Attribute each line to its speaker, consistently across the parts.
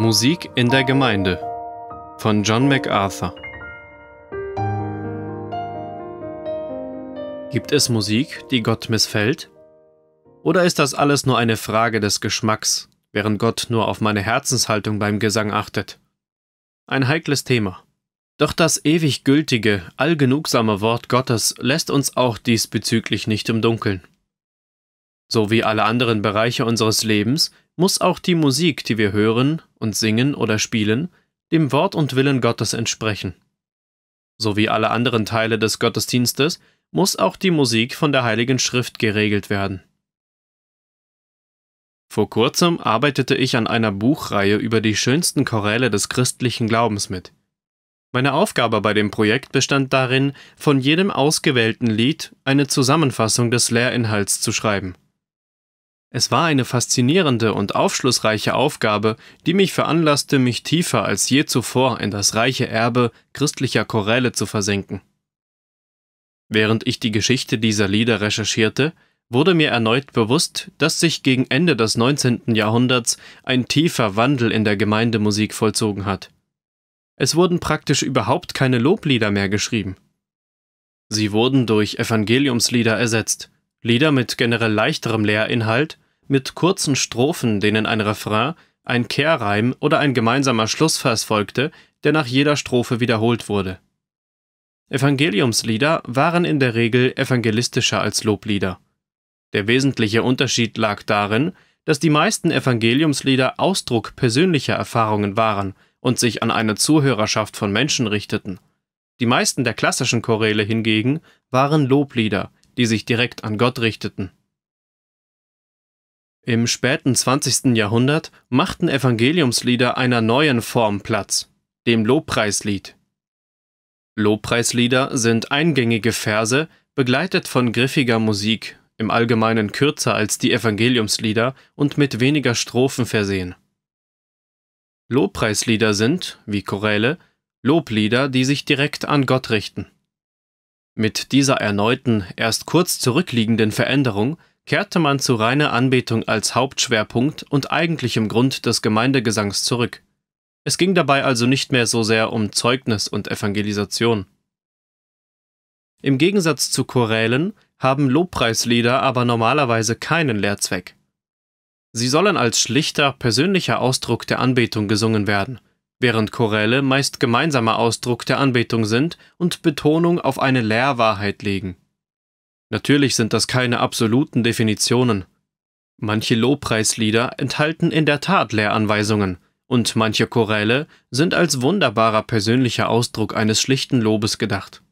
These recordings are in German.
Speaker 1: Musik in der Gemeinde von John MacArthur. Gibt es Musik, die Gott missfällt? Oder ist das alles nur eine Frage des Geschmacks, während Gott nur auf meine Herzenshaltung beim Gesang achtet? Ein heikles Thema. Doch das ewig gültige, allgenugsame Wort Gottes lässt uns auch diesbezüglich nicht im Dunkeln. So wie alle anderen Bereiche unseres Lebens muss auch die Musik, die wir hören und singen oder spielen, dem Wort und Willen Gottes entsprechen. So wie alle anderen Teile des Gottesdienstes muss auch die Musik von der Heiligen Schrift geregelt werden. Vor kurzem arbeitete ich an einer Buchreihe über die schönsten Choräle des christlichen Glaubens mit. Meine Aufgabe bei dem Projekt bestand darin, von jedem ausgewählten Lied eine Zusammenfassung des Lehrinhalts zu schreiben. Es war eine faszinierende und aufschlussreiche Aufgabe, die mich veranlasste, mich tiefer als je zuvor in das reiche Erbe christlicher Choräle zu versenken. Während ich die Geschichte dieser Lieder recherchierte, wurde mir erneut bewusst, dass sich gegen Ende des 19. Jahrhunderts ein tiefer Wandel in der Gemeindemusik vollzogen hat. Es wurden praktisch überhaupt keine Loblieder mehr geschrieben. Sie wurden durch Evangeliumslieder ersetzt – Lieder mit generell leichterem Lehrinhalt, mit kurzen Strophen, denen ein Refrain, ein Kehrreim oder ein gemeinsamer Schlussvers folgte, der nach jeder Strophe wiederholt wurde. Evangeliumslieder waren in der Regel evangelistischer als Loblieder. Der wesentliche Unterschied lag darin, dass die meisten Evangeliumslieder Ausdruck persönlicher Erfahrungen waren und sich an eine Zuhörerschaft von Menschen richteten. Die meisten der klassischen Choräle hingegen waren Loblieder, die sich direkt an Gott richteten. Im späten 20. Jahrhundert machten Evangeliumslieder einer neuen Form Platz, dem Lobpreislied. Lobpreislieder sind eingängige Verse, begleitet von griffiger Musik, im Allgemeinen kürzer als die Evangeliumslieder und mit weniger Strophen versehen. Lobpreislieder sind, wie Choräle, Loblieder, die sich direkt an Gott richten. Mit dieser erneuten, erst kurz zurückliegenden Veränderung kehrte man zu reiner Anbetung als Hauptschwerpunkt und eigentlichem Grund des Gemeindegesangs zurück. Es ging dabei also nicht mehr so sehr um Zeugnis und Evangelisation. Im Gegensatz zu Chorälen haben Lobpreislieder aber normalerweise keinen Lehrzweck. Sie sollen als schlichter, persönlicher Ausdruck der Anbetung gesungen werden, während Choräle meist gemeinsamer Ausdruck der Anbetung sind und Betonung auf eine Lehrwahrheit legen. Natürlich sind das keine absoluten Definitionen. Manche Lobpreislieder enthalten in der Tat Lehranweisungen, und manche Choräle sind als wunderbarer persönlicher Ausdruck eines schlichten Lobes gedacht.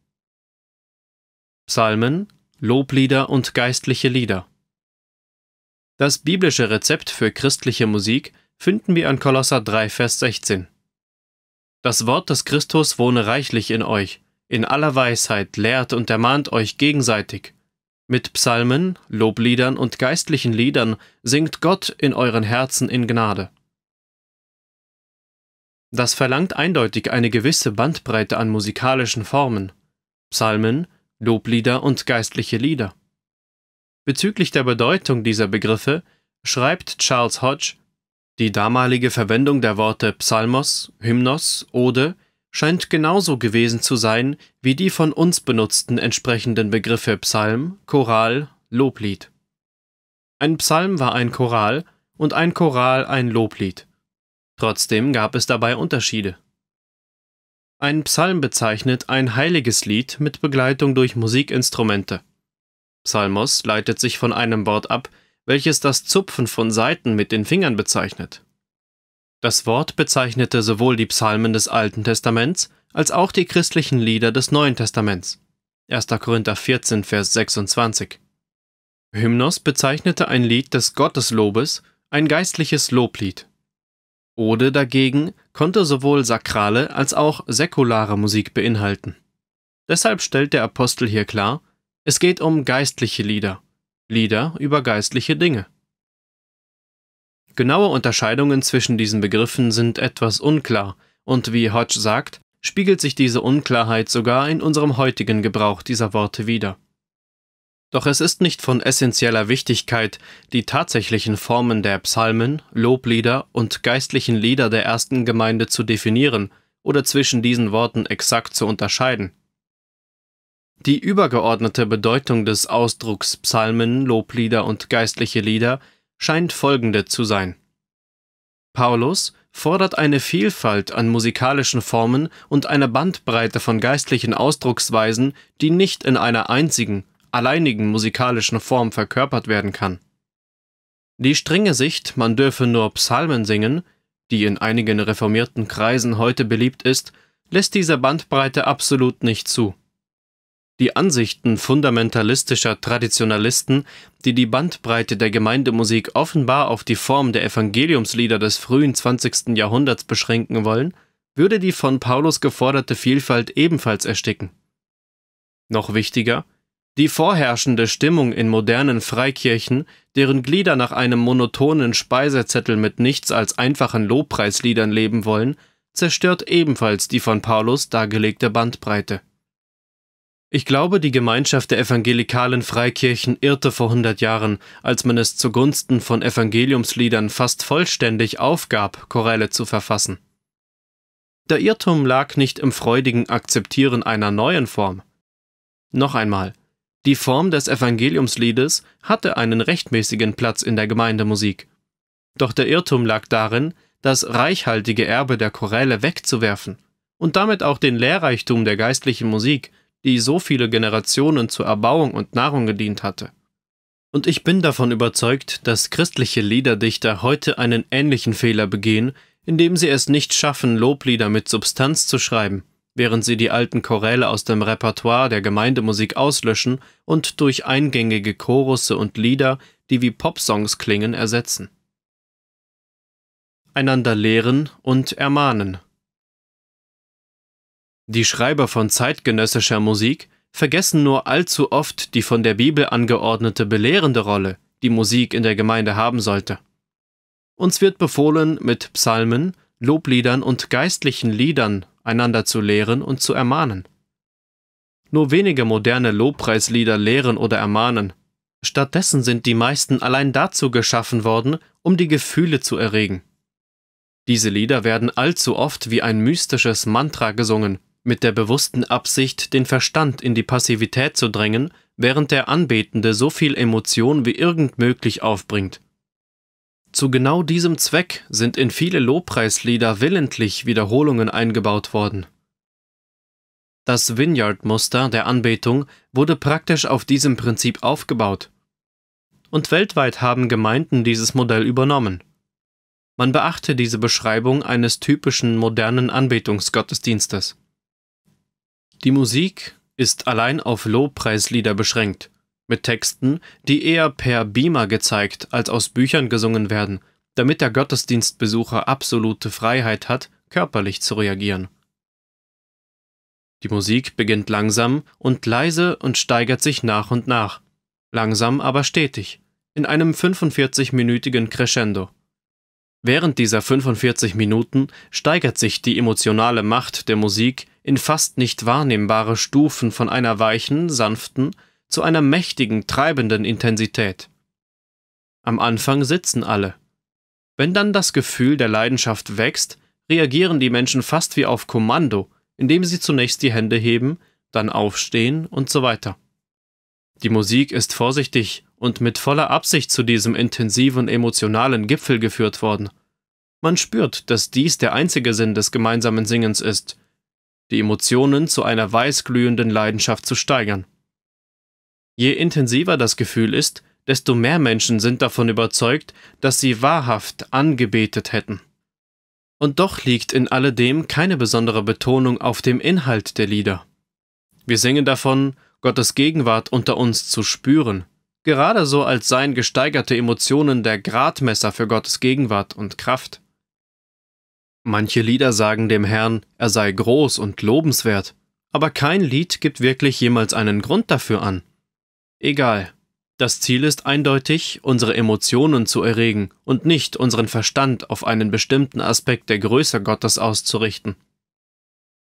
Speaker 1: Psalmen, Loblieder und geistliche Lieder Das biblische Rezept für christliche Musik finden wir an Kolosser 3, Vers 16. Das Wort des Christus wohne reichlich in euch, in aller Weisheit lehrt und ermahnt euch gegenseitig. Mit Psalmen, Lobliedern und geistlichen Liedern singt Gott in euren Herzen in Gnade. Das verlangt eindeutig eine gewisse Bandbreite an musikalischen Formen. Psalmen, Loblieder und geistliche Lieder. Bezüglich der Bedeutung dieser Begriffe schreibt Charles Hodge die damalige Verwendung der Worte Psalmos, Hymnos, Ode scheint genauso gewesen zu sein wie die von uns benutzten entsprechenden Begriffe Psalm, Choral, Loblied. Ein Psalm war ein Choral und ein Choral ein Loblied. Trotzdem gab es dabei Unterschiede. Ein Psalm bezeichnet ein heiliges Lied mit Begleitung durch Musikinstrumente. Psalmos leitet sich von einem Wort ab, welches das Zupfen von Saiten mit den Fingern bezeichnet. Das Wort bezeichnete sowohl die Psalmen des Alten Testaments als auch die christlichen Lieder des Neuen Testaments. 1. Korinther 14, Vers 26. Hymnos bezeichnete ein Lied des Gotteslobes, ein geistliches Loblied. Ode dagegen konnte sowohl sakrale als auch säkulare Musik beinhalten. Deshalb stellt der Apostel hier klar, es geht um geistliche Lieder, Lieder über geistliche Dinge. Genaue Unterscheidungen zwischen diesen Begriffen sind etwas unklar, und wie Hodge sagt, spiegelt sich diese Unklarheit sogar in unserem heutigen Gebrauch dieser Worte wider. Doch es ist nicht von essentieller Wichtigkeit, die tatsächlichen Formen der Psalmen, Loblieder und geistlichen Lieder der ersten Gemeinde zu definieren oder zwischen diesen Worten exakt zu unterscheiden. Die übergeordnete Bedeutung des Ausdrucks Psalmen, Loblieder und geistliche Lieder scheint folgende zu sein. Paulus fordert eine Vielfalt an musikalischen Formen und eine Bandbreite von geistlichen Ausdrucksweisen, die nicht in einer einzigen, alleinigen musikalischen Form verkörpert werden kann. Die strenge Sicht, man dürfe nur Psalmen singen, die in einigen reformierten Kreisen heute beliebt ist, lässt diese Bandbreite absolut nicht zu. Die Ansichten fundamentalistischer Traditionalisten, die die Bandbreite der Gemeindemusik offenbar auf die Form der Evangeliumslieder des frühen 20. Jahrhunderts beschränken wollen, würde die von Paulus geforderte Vielfalt ebenfalls ersticken. Noch wichtiger, die vorherrschende Stimmung in modernen Freikirchen, deren Glieder nach einem monotonen Speisezettel mit nichts als einfachen Lobpreisliedern leben wollen, zerstört ebenfalls die von Paulus dargelegte Bandbreite. Ich glaube, die Gemeinschaft der evangelikalen Freikirchen irrte vor 100 Jahren, als man es zugunsten von Evangeliumsliedern fast vollständig aufgab, Choräle zu verfassen. Der Irrtum lag nicht im freudigen Akzeptieren einer neuen Form. Noch einmal, die Form des Evangeliumsliedes hatte einen rechtmäßigen Platz in der Gemeindemusik. Doch der Irrtum lag darin, das reichhaltige Erbe der Choräle wegzuwerfen und damit auch den Lehrreichtum der geistlichen Musik – die so viele Generationen zur Erbauung und Nahrung gedient hatte. Und ich bin davon überzeugt, dass christliche Liederdichter heute einen ähnlichen Fehler begehen, indem sie es nicht schaffen, Loblieder mit Substanz zu schreiben, während sie die alten Choräle aus dem Repertoire der Gemeindemusik auslöschen und durch eingängige Chorusse und Lieder, die wie Popsongs klingen, ersetzen. Einander lehren und ermahnen. Die Schreiber von zeitgenössischer Musik vergessen nur allzu oft die von der Bibel angeordnete belehrende Rolle, die Musik in der Gemeinde haben sollte. Uns wird befohlen, mit Psalmen, Lobliedern und geistlichen Liedern einander zu lehren und zu ermahnen. Nur wenige moderne Lobpreislieder lehren oder ermahnen. Stattdessen sind die meisten allein dazu geschaffen worden, um die Gefühle zu erregen. Diese Lieder werden allzu oft wie ein mystisches Mantra gesungen, mit der bewussten Absicht, den Verstand in die Passivität zu drängen, während der Anbetende so viel Emotion wie irgend möglich aufbringt. Zu genau diesem Zweck sind in viele Lobpreislieder willentlich Wiederholungen eingebaut worden. Das Vineyard-Muster der Anbetung wurde praktisch auf diesem Prinzip aufgebaut. Und weltweit haben Gemeinden dieses Modell übernommen. Man beachte diese Beschreibung eines typischen modernen Anbetungsgottesdienstes. Die Musik ist allein auf Lobpreislieder beschränkt, mit Texten, die eher per Beamer gezeigt als aus Büchern gesungen werden, damit der Gottesdienstbesucher absolute Freiheit hat, körperlich zu reagieren. Die Musik beginnt langsam und leise und steigert sich nach und nach, langsam aber stetig, in einem 45-minütigen Crescendo. Während dieser 45 Minuten steigert sich die emotionale Macht der Musik in fast nicht wahrnehmbare Stufen von einer weichen, sanften zu einer mächtigen, treibenden Intensität. Am Anfang sitzen alle. Wenn dann das Gefühl der Leidenschaft wächst, reagieren die Menschen fast wie auf Kommando, indem sie zunächst die Hände heben, dann aufstehen und so weiter. Die Musik ist vorsichtig und mit voller Absicht zu diesem intensiven emotionalen Gipfel geführt worden. Man spürt, dass dies der einzige Sinn des gemeinsamen Singens ist die Emotionen zu einer weißglühenden Leidenschaft zu steigern. Je intensiver das Gefühl ist, desto mehr Menschen sind davon überzeugt, dass sie wahrhaft angebetet hätten. Und doch liegt in alledem keine besondere Betonung auf dem Inhalt der Lieder. Wir singen davon, Gottes Gegenwart unter uns zu spüren, gerade so als seien gesteigerte Emotionen der Gradmesser für Gottes Gegenwart und Kraft. Manche Lieder sagen dem Herrn, er sei groß und lobenswert, aber kein Lied gibt wirklich jemals einen Grund dafür an. Egal. Das Ziel ist eindeutig, unsere Emotionen zu erregen und nicht unseren Verstand auf einen bestimmten Aspekt der Größe Gottes auszurichten.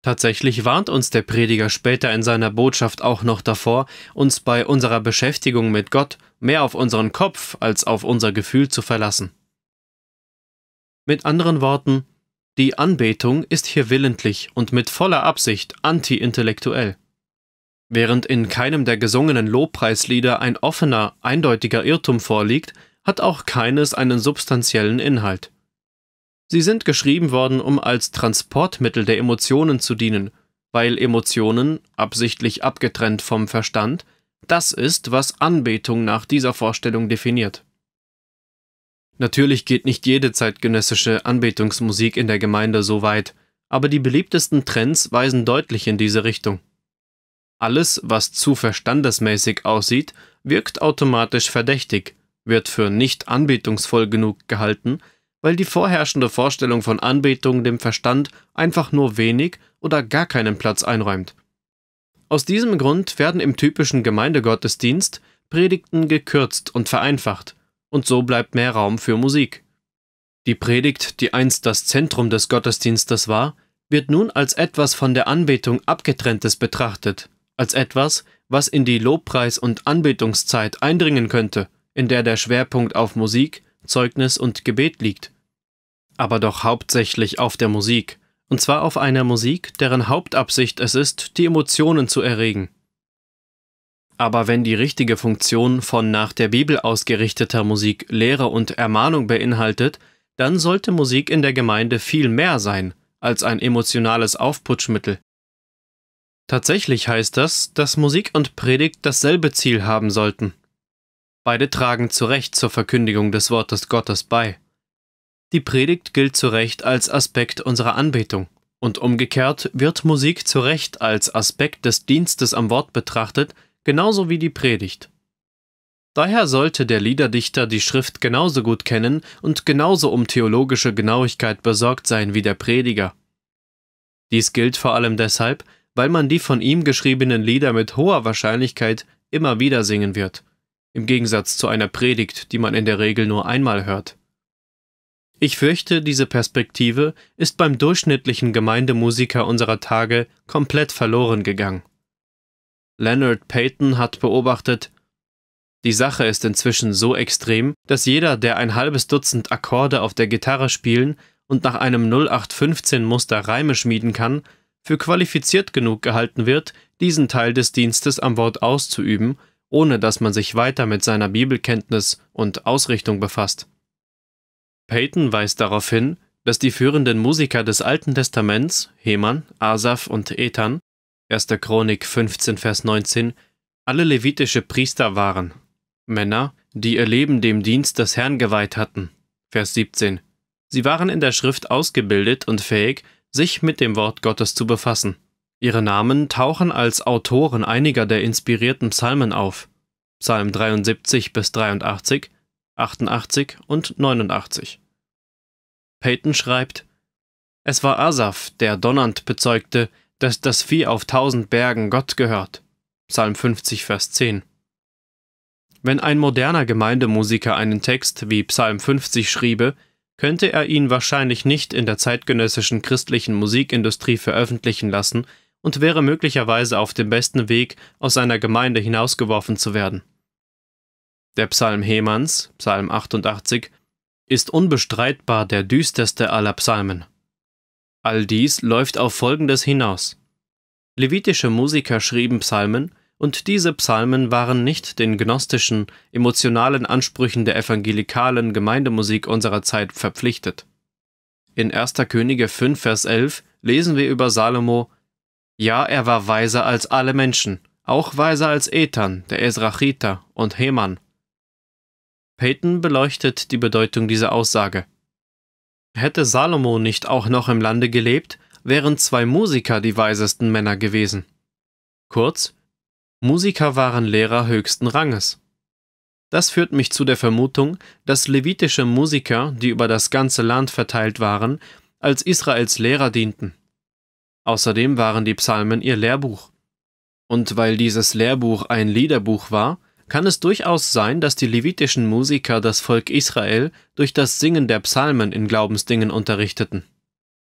Speaker 1: Tatsächlich warnt uns der Prediger später in seiner Botschaft auch noch davor, uns bei unserer Beschäftigung mit Gott mehr auf unseren Kopf als auf unser Gefühl zu verlassen. Mit anderen Worten, die Anbetung ist hier willentlich und mit voller Absicht anti-intellektuell. Während in keinem der gesungenen Lobpreislieder ein offener, eindeutiger Irrtum vorliegt, hat auch keines einen substanziellen Inhalt. Sie sind geschrieben worden, um als Transportmittel der Emotionen zu dienen, weil Emotionen, absichtlich abgetrennt vom Verstand, das ist, was Anbetung nach dieser Vorstellung definiert. Natürlich geht nicht jede zeitgenössische Anbetungsmusik in der Gemeinde so weit, aber die beliebtesten Trends weisen deutlich in diese Richtung. Alles, was zu verstandesmäßig aussieht, wirkt automatisch verdächtig, wird für nicht anbetungsvoll genug gehalten, weil die vorherrschende Vorstellung von Anbetung dem Verstand einfach nur wenig oder gar keinen Platz einräumt. Aus diesem Grund werden im typischen Gemeindegottesdienst Predigten gekürzt und vereinfacht, und so bleibt mehr Raum für Musik. Die Predigt, die einst das Zentrum des Gottesdienstes war, wird nun als etwas von der Anbetung abgetrenntes betrachtet, als etwas, was in die Lobpreis- und Anbetungszeit eindringen könnte, in der der Schwerpunkt auf Musik, Zeugnis und Gebet liegt. Aber doch hauptsächlich auf der Musik, und zwar auf einer Musik, deren Hauptabsicht es ist, die Emotionen zu erregen. Aber wenn die richtige Funktion von nach der Bibel ausgerichteter Musik Lehre und Ermahnung beinhaltet, dann sollte Musik in der Gemeinde viel mehr sein als ein emotionales Aufputschmittel. Tatsächlich heißt das, dass Musik und Predigt dasselbe Ziel haben sollten. Beide tragen zu Recht zur Verkündigung des Wortes Gottes bei. Die Predigt gilt zu Recht als Aspekt unserer Anbetung, und umgekehrt wird Musik zu Recht als Aspekt des Dienstes am Wort betrachtet, genauso wie die Predigt. Daher sollte der Liederdichter die Schrift genauso gut kennen und genauso um theologische Genauigkeit besorgt sein wie der Prediger. Dies gilt vor allem deshalb, weil man die von ihm geschriebenen Lieder mit hoher Wahrscheinlichkeit immer wieder singen wird, im Gegensatz zu einer Predigt, die man in der Regel nur einmal hört. Ich fürchte, diese Perspektive ist beim durchschnittlichen Gemeindemusiker unserer Tage komplett verloren gegangen. Leonard Payton hat beobachtet, die Sache ist inzwischen so extrem, dass jeder, der ein halbes Dutzend Akkorde auf der Gitarre spielen und nach einem 0815-Muster Reime schmieden kann, für qualifiziert genug gehalten wird, diesen Teil des Dienstes am Wort auszuüben, ohne dass man sich weiter mit seiner Bibelkenntnis und Ausrichtung befasst. Peyton weist darauf hin, dass die führenden Musiker des Alten Testaments, Heman, Asaf und Ethan, 1. Chronik 15, Vers 19, alle levitische Priester waren Männer, die ihr Leben dem Dienst des Herrn geweiht hatten. Vers 17. Sie waren in der Schrift ausgebildet und fähig, sich mit dem Wort Gottes zu befassen. Ihre Namen tauchen als Autoren einiger der inspirierten Psalmen auf. Psalm 73 bis 83, 88 und 89. Peyton schreibt, es war Asaf, der donnernd bezeugte, dass das Vieh auf tausend Bergen Gott gehört. Psalm 50, Vers 10. Wenn ein moderner Gemeindemusiker einen Text wie Psalm 50 schriebe, könnte er ihn wahrscheinlich nicht in der zeitgenössischen christlichen Musikindustrie veröffentlichen lassen und wäre möglicherweise auf dem besten Weg, aus seiner Gemeinde hinausgeworfen zu werden. Der Psalm Hemans, Psalm 88, ist unbestreitbar der düsterste aller Psalmen. All dies läuft auf Folgendes hinaus. Levitische Musiker schrieben Psalmen, und diese Psalmen waren nicht den gnostischen, emotionalen Ansprüchen der evangelikalen Gemeindemusik unserer Zeit verpflichtet. In 1. Könige 5, Vers 11 lesen wir über Salomo, Ja, er war weiser als alle Menschen, auch weiser als Ethan, der Esrachiter und Heman. Peyton beleuchtet die Bedeutung dieser Aussage. Hätte Salomo nicht auch noch im Lande gelebt, wären zwei Musiker die weisesten Männer gewesen. Kurz, Musiker waren Lehrer höchsten Ranges. Das führt mich zu der Vermutung, dass levitische Musiker, die über das ganze Land verteilt waren, als Israels Lehrer dienten. Außerdem waren die Psalmen ihr Lehrbuch. Und weil dieses Lehrbuch ein Liederbuch war, kann es durchaus sein, dass die levitischen Musiker das Volk Israel durch das Singen der Psalmen in Glaubensdingen unterrichteten.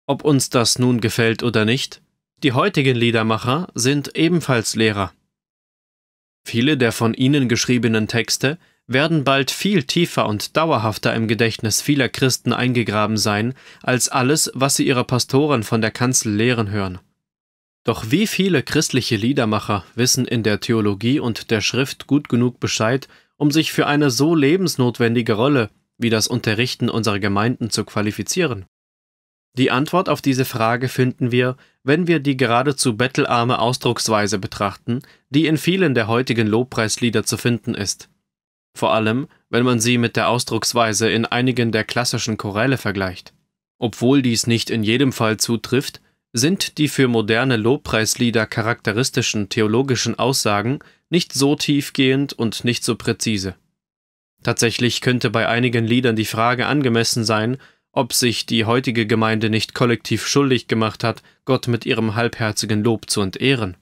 Speaker 1: Ob uns das nun gefällt oder nicht, die heutigen Liedermacher sind ebenfalls Lehrer. Viele der von ihnen geschriebenen Texte werden bald viel tiefer und dauerhafter im Gedächtnis vieler Christen eingegraben sein, als alles, was sie ihrer Pastoren von der Kanzel lehren hören. Doch wie viele christliche Liedermacher wissen in der Theologie und der Schrift gut genug Bescheid, um sich für eine so lebensnotwendige Rolle wie das Unterrichten unserer Gemeinden zu qualifizieren? Die Antwort auf diese Frage finden wir, wenn wir die geradezu bettelarme Ausdrucksweise betrachten, die in vielen der heutigen Lobpreislieder zu finden ist. Vor allem, wenn man sie mit der Ausdrucksweise in einigen der klassischen Choräle vergleicht. Obwohl dies nicht in jedem Fall zutrifft, sind die für moderne Lobpreislieder charakteristischen theologischen Aussagen nicht so tiefgehend und nicht so präzise. Tatsächlich könnte bei einigen Liedern die Frage angemessen sein, ob sich die heutige Gemeinde nicht kollektiv schuldig gemacht hat, Gott mit ihrem halbherzigen Lob zu entehren.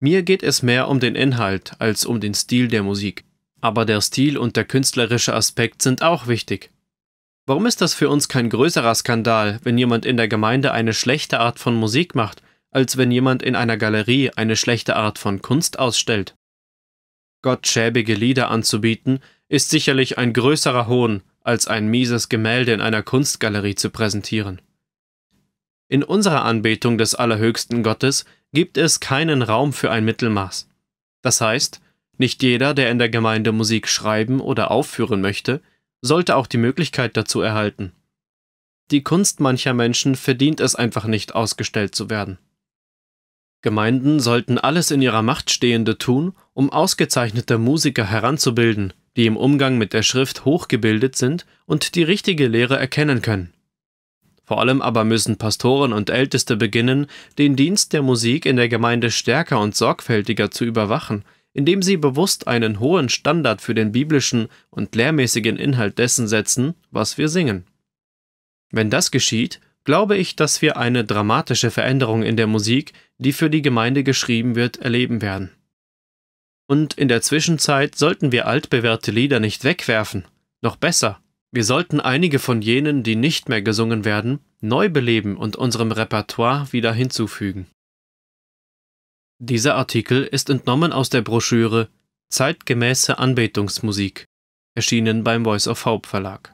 Speaker 1: Mir geht es mehr um den Inhalt als um den Stil der Musik, aber der Stil und der künstlerische Aspekt sind auch wichtig. Warum ist das für uns kein größerer Skandal, wenn jemand in der Gemeinde eine schlechte Art von Musik macht, als wenn jemand in einer Galerie eine schlechte Art von Kunst ausstellt? Gott schäbige Lieder anzubieten, ist sicherlich ein größerer Hohn, als ein mieses Gemälde in einer Kunstgalerie zu präsentieren. In unserer Anbetung des allerhöchsten Gottes gibt es keinen Raum für ein Mittelmaß. Das heißt, nicht jeder, der in der Gemeinde Musik schreiben oder aufführen möchte, sollte auch die Möglichkeit dazu erhalten. Die Kunst mancher Menschen verdient es einfach nicht, ausgestellt zu werden. Gemeinden sollten alles in ihrer Macht Stehende tun, um ausgezeichnete Musiker heranzubilden, die im Umgang mit der Schrift hochgebildet sind und die richtige Lehre erkennen können. Vor allem aber müssen Pastoren und Älteste beginnen, den Dienst der Musik in der Gemeinde stärker und sorgfältiger zu überwachen, indem sie bewusst einen hohen Standard für den biblischen und lehrmäßigen Inhalt dessen setzen, was wir singen. Wenn das geschieht, glaube ich, dass wir eine dramatische Veränderung in der Musik, die für die Gemeinde geschrieben wird, erleben werden. Und in der Zwischenzeit sollten wir altbewährte Lieder nicht wegwerfen, noch besser, wir sollten einige von jenen, die nicht mehr gesungen werden, neu beleben und unserem Repertoire wieder hinzufügen. Dieser Artikel ist entnommen aus der Broschüre Zeitgemäße Anbetungsmusik, erschienen beim Voice of Hope Verlag.